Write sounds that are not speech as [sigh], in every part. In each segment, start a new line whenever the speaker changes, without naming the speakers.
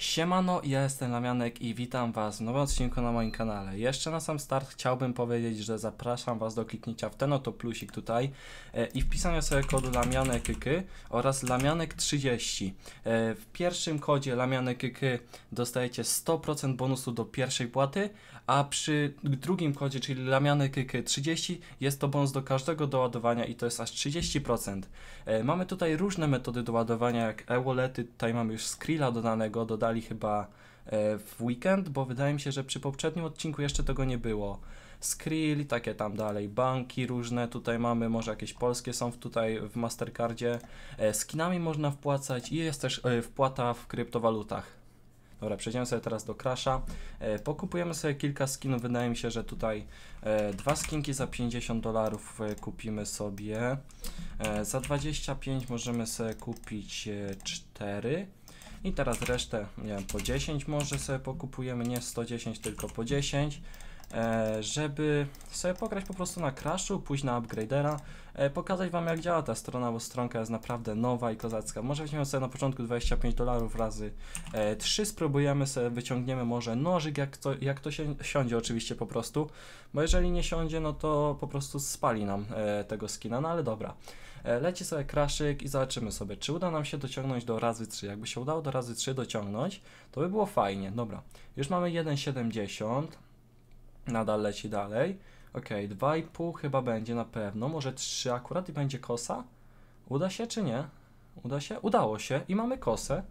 Siemano, ja jestem Lamianek i witam Was w nowym odcinku na moim kanale. Jeszcze na sam start chciałbym powiedzieć, że zapraszam Was do kliknięcia w ten oto plusik tutaj e, i wpisania sobie kodu Lamianekyky oraz Lamianek30. E, w pierwszym kodzie Lamianekyky dostajecie 100% bonusu do pierwszej płaty, a przy drugim kodzie, czyli Lamianekyky 30 jest to bonus do każdego doładowania i to jest aż 30%. E, mamy tutaj różne metody doładowania jak e-wallety, tutaj mamy już Skrilla dodanego, dodanego dodali chyba e, w weekend, bo wydaje mi się, że przy poprzednim odcinku jeszcze tego nie było. Skrill, takie tam dalej, banki różne, tutaj mamy, może jakieś polskie są tutaj w Mastercardzie. Skinami e, można wpłacać i jest też e, wpłata w kryptowalutach. Dobra, przejdziemy sobie teraz do Crasha. Pokupujemy sobie kilka skinów, wydaje mi się, że tutaj dwa skinki za 50 dolarów kupimy sobie. Za 25 możemy sobie kupić 4 i teraz resztę nie wiem, po 10 może sobie pokupujemy, nie 110 tylko po 10 e, żeby sobie pograć po prostu na Crashu, pójść na Upgradera, e, pokazać Wam jak działa ta strona, bo stronka jest naprawdę nowa i kozacka. Może weźmiemy sobie na początku 25 dolarów razy 3, e, spróbujemy sobie, wyciągniemy może nożyk, jak to, jak to się siądzie oczywiście po prostu, bo jeżeli nie siądzie, no to po prostu spali nam tego skina, no ale dobra. E, leci sobie kraszyk i zobaczymy sobie, czy uda nam się dociągnąć do razy 3. Jakby się udało do razy 3 dociągnąć, to by było fajnie. Dobra, już mamy 1,70. Nadal leci dalej. Ok, 2,5 chyba będzie na pewno, może 3 akurat i będzie kosa. Uda się czy nie? Uda się? Udało się i mamy kosę.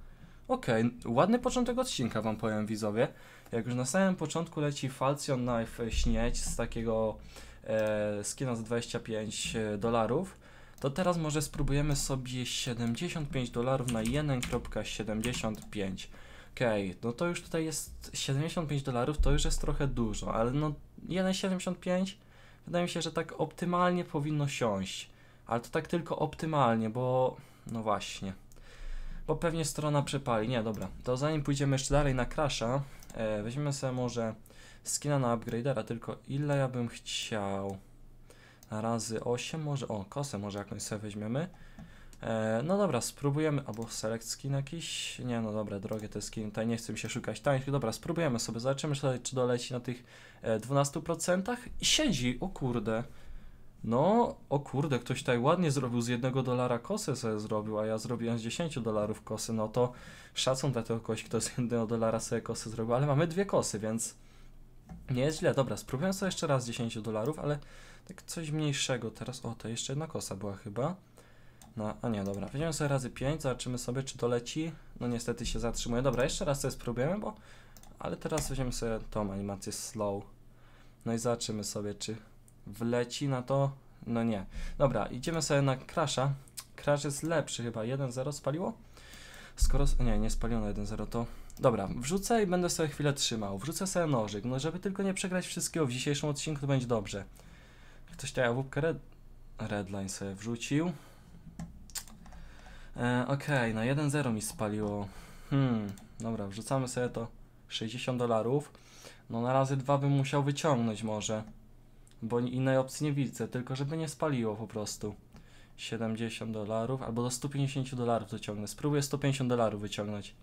Ok, ładny początek odcinka wam powiem widzowie. Jak już na samym początku leci Falcion Knife śnieć z takiego e, skina za 25 e, dolarów, to teraz może spróbujemy sobie 75 dolarów na 1.75. ok, no to już tutaj jest 75 dolarów, to już jest trochę dużo, ale no 1,75 wydaje mi się, że tak optymalnie powinno siąść. Ale to tak tylko optymalnie, bo no właśnie. Bo pewnie strona przepali. Nie, dobra. To zanim pójdziemy jeszcze dalej na Crasha, e, weźmiemy sobie może skina na upgradera, tylko ile ja bym chciał razy 8, może, o, kosę może jakąś sobie weźmiemy. E, no dobra, spróbujemy, albo select skin jakiś, nie no dobra, drogie te skin tutaj nie chcę mi się szukać tańszych, dobra, spróbujemy sobie, zobaczymy czy, czy doleci na tych 12% e, i siedzi, o kurde. No, o kurde, ktoś tutaj ładnie zrobił z jednego dolara kosę sobie zrobił, a ja zrobiłem z 10 dolarów kosy, no to szacun dla tego kogoś, kto z jednego dolara sobie kosy zrobił, ale mamy dwie kosy, więc nie jest źle, dobra, spróbuję sobie jeszcze raz 10 dolarów, ale tak coś mniejszego teraz. O, to jeszcze jedna kosa była chyba. No, a nie, dobra, weźmiemy sobie razy 5, zobaczymy sobie, czy doleci. No niestety się zatrzymuje. Dobra, jeszcze raz sobie spróbujemy, bo... Ale teraz weźmiemy sobie tą animację slow. No i zobaczymy sobie, czy wleci na to. No nie. Dobra, idziemy sobie na Crasha. Crash jest lepszy chyba. 1-0 spaliło? Skoro... Nie, nie spaliło na 1.0, to Dobra, wrzucę i będę sobie chwilę trzymał. Wrzucę sobie nożyk, no żeby tylko nie przegrać wszystkiego w dzisiejszym odcinku, to będzie dobrze. Ktoś tę jabłkę red... Redline sobie wrzucił. E, Okej, okay, no 1-0 mi spaliło. Hmm, dobra, wrzucamy sobie to 60 dolarów. No na razy dwa bym musiał wyciągnąć może. Bo innej opcji nie widzę, tylko żeby nie spaliło po prostu. 70 dolarów, albo do 150 dolarów wyciągnę. Spróbuję 150 dolarów wyciągnąć.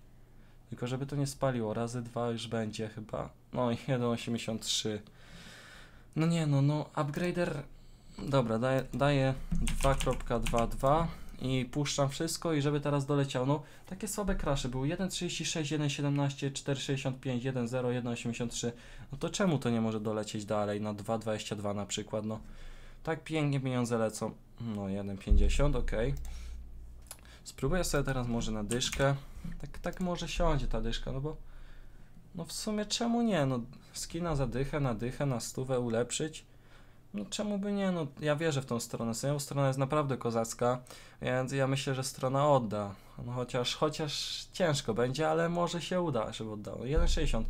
Tylko żeby to nie spaliło, razy dwa już będzie chyba. No i 1,83. [laughs] No nie no, no upgrader... Dobra, daję, daję 2.22 i puszczam wszystko i żeby teraz doleciał. No, takie słabe krasze były 1.36, 1.17, 4.65, 1.0, 1.83. No to czemu to nie może dolecieć dalej na no, 2.22 na przykład, no. Tak pięknie pieniądze lecą. No 1.50, ok. Spróbuję sobie teraz może na dyszkę. Tak, tak może siądzie ta dyszka, no bo... No w sumie czemu nie? No skina za dychę, na dychę, na stówę ulepszyć. No czemu by nie? No ja wierzę w tą stronę. Senior strona jest naprawdę kozacka, więc ja myślę, że strona odda. No chociaż, chociaż ciężko będzie, ale może się uda, żeby oddało. 1,60.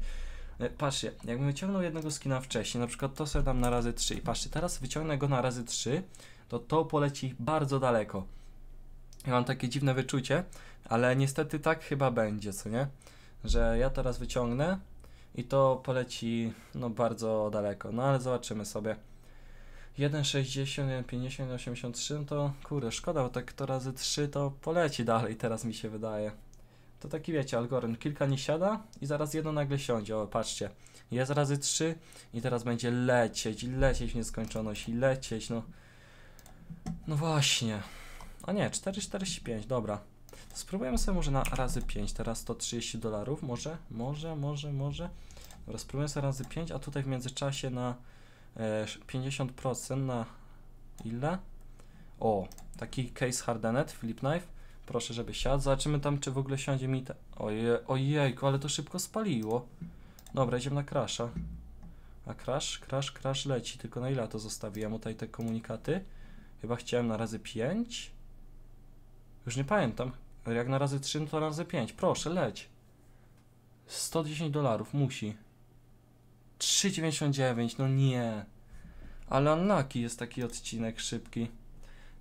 E, patrzcie, jakbym wyciągnął jednego skina wcześniej, na przykład to sobie dam na razy 3 i patrzcie, teraz wyciągnę go na razy 3, to to poleci bardzo daleko. Ja mam takie dziwne wyczucie, ale niestety tak chyba będzie, co nie? Że ja teraz wyciągnę i to poleci no bardzo daleko, no ale zobaczymy sobie. 1,60, 1,50, 1,83 no to kurde, szkoda, bo tak to razy 3 to poleci dalej, teraz mi się wydaje. To taki wiecie, algorytm, kilka nie siada i zaraz jedno nagle siądzie, o patrzcie, jest razy 3 i teraz będzie lecieć, lecieć w nieskończoność i lecieć, no. No właśnie. A nie, 4,45, dobra. To spróbujemy sobie może na razy 5, teraz 130 dolarów, może, może, może, może. Dobra, spróbujemy sobie razy 5, a tutaj w międzyczasie na e, 50% na ile? O, taki case hardenet, flip knife. Proszę, żeby siadł. Zobaczymy tam, czy w ogóle siądzie mi te... Oje, ojejku, ale to szybko spaliło. Dobra, idziemy na crasha. A crash, crash, crash leci. Tylko na ile to zostawiłem tutaj te komunikaty? Chyba chciałem na razy 5. Już nie pamiętam. Jak na razy 3, no to razy 5. Proszę, leć. 110 dolarów, musi. 3,99, no nie. Ale unlucky jest taki odcinek szybki.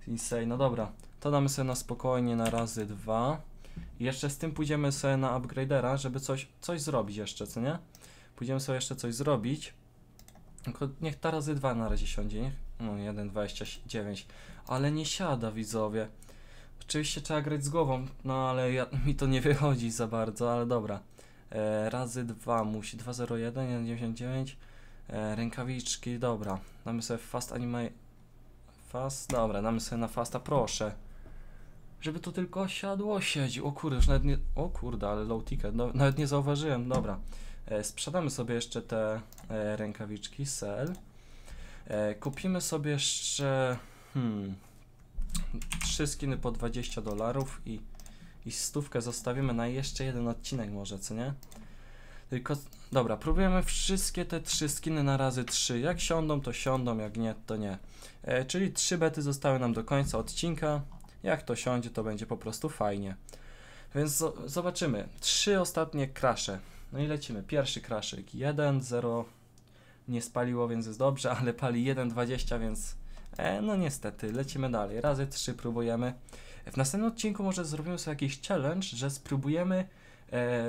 Insane, no dobra. To damy sobie na spokojnie na razy 2. Jeszcze z tym pójdziemy sobie na upgradera, żeby coś, coś zrobić jeszcze, co nie? Pójdziemy sobie jeszcze coś zrobić. Tylko niech ta razy 2 na razie siądzie, niech? No 1,29. Ale nie siada widzowie. Oczywiście trzeba grać z głową, no ale ja, [laughs] mi to nie wychodzi za bardzo, ale dobra. E, razy 2 musi 201, 99. E, rękawiczki, dobra. Damy sobie fast anime. Fast, dobra, damy sobie na fasta, proszę. Żeby to tylko siadło siedzi. O kurde, już nawet nie. O kurde, ale low ticket, no, nawet nie zauważyłem, dobra. E, sprzedamy sobie jeszcze te e, rękawiczki, sell. E, kupimy sobie jeszcze. Hmm trzy skiny po 20 dolarów i, i stówkę zostawimy na jeszcze jeden odcinek może, co nie? Tylko, dobra, próbujemy wszystkie te trzy skiny na razy trzy. Jak siądą, to siądą, jak nie, to nie. E, czyli trzy bety zostały nam do końca odcinka. Jak to siądzie, to będzie po prostu fajnie. Więc zobaczymy. Trzy ostatnie krasze. No i lecimy. Pierwszy kraszyk 1, 0. Nie spaliło, więc jest dobrze, [laughs] ale pali 1,20, więc E, no niestety, lecimy dalej. Razy trzy próbujemy. W następnym odcinku może zrobimy sobie jakiś challenge, że spróbujemy e,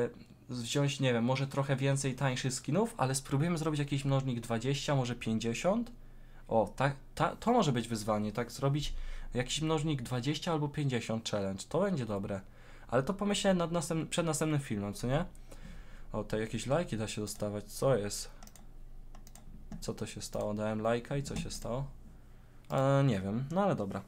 wziąć, nie wiem, może trochę więcej tańszych skinów, ale spróbujemy zrobić jakiś mnożnik 20, może 50. O, ta, ta, to może być wyzwanie, tak? Zrobić jakiś mnożnik 20 albo 50 challenge. To będzie dobre. Ale to pomyślę nad przed następnym filmem, co nie? O, te jakieś lajki da się dostawać. Co jest? Co to się stało? Dałem lajka i co się stało? E, nie wiem, no ale dobra.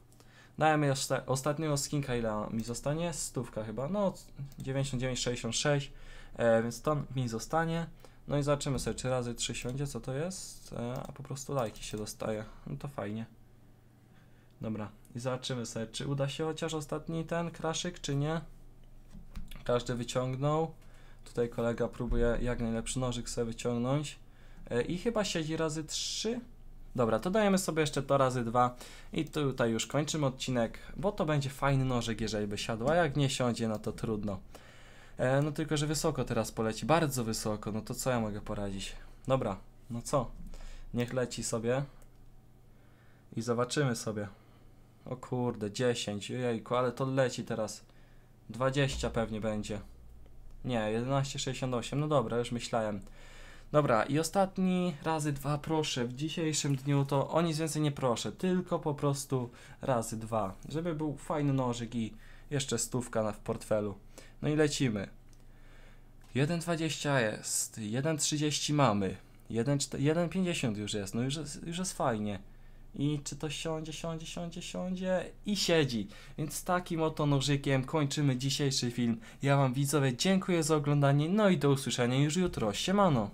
Dałem jeszcze ostatniego skinka, ile mi zostanie? Stówka chyba, no 99,66, e, więc to mi zostanie. No i zobaczymy sobie, czy razy 3 siądzie, co to jest, e, a po prostu lajki się dostaje, no to fajnie. Dobra, i zobaczymy sobie, czy uda się chociaż ostatni ten kraszyk, czy nie. Każdy wyciągnął. Tutaj kolega próbuje jak najlepszy nożyk sobie wyciągnąć. E, I chyba siedzi razy 3. Dobra, to dajemy sobie jeszcze to razy dwa i tutaj już kończymy odcinek, bo to będzie fajny nożyk, jeżeli by siadła, jak nie siądzie, no to trudno. E, no tylko, że wysoko teraz poleci, bardzo wysoko, no to co ja mogę poradzić? Dobra, no co? Niech leci sobie i zobaczymy sobie. O kurde, 10, jejku, ale to leci teraz. 20 pewnie będzie. Nie, 11,68, no dobra, już myślałem. Dobra, i ostatni razy dwa proszę w dzisiejszym dniu to o nic więcej nie proszę, tylko po prostu razy dwa, żeby był fajny nożyk i jeszcze stówka w portfelu. No i lecimy. 1,20 jest, 1,30 mamy, 1,50 już jest, no już jest, już jest fajnie. I czy to siądzie, siądzie, siądzie, siądzie i siedzi. Więc takim oto nożykiem kończymy dzisiejszy film. Ja wam widzowie dziękuję za oglądanie, no i do usłyszenia już jutro. Siemano!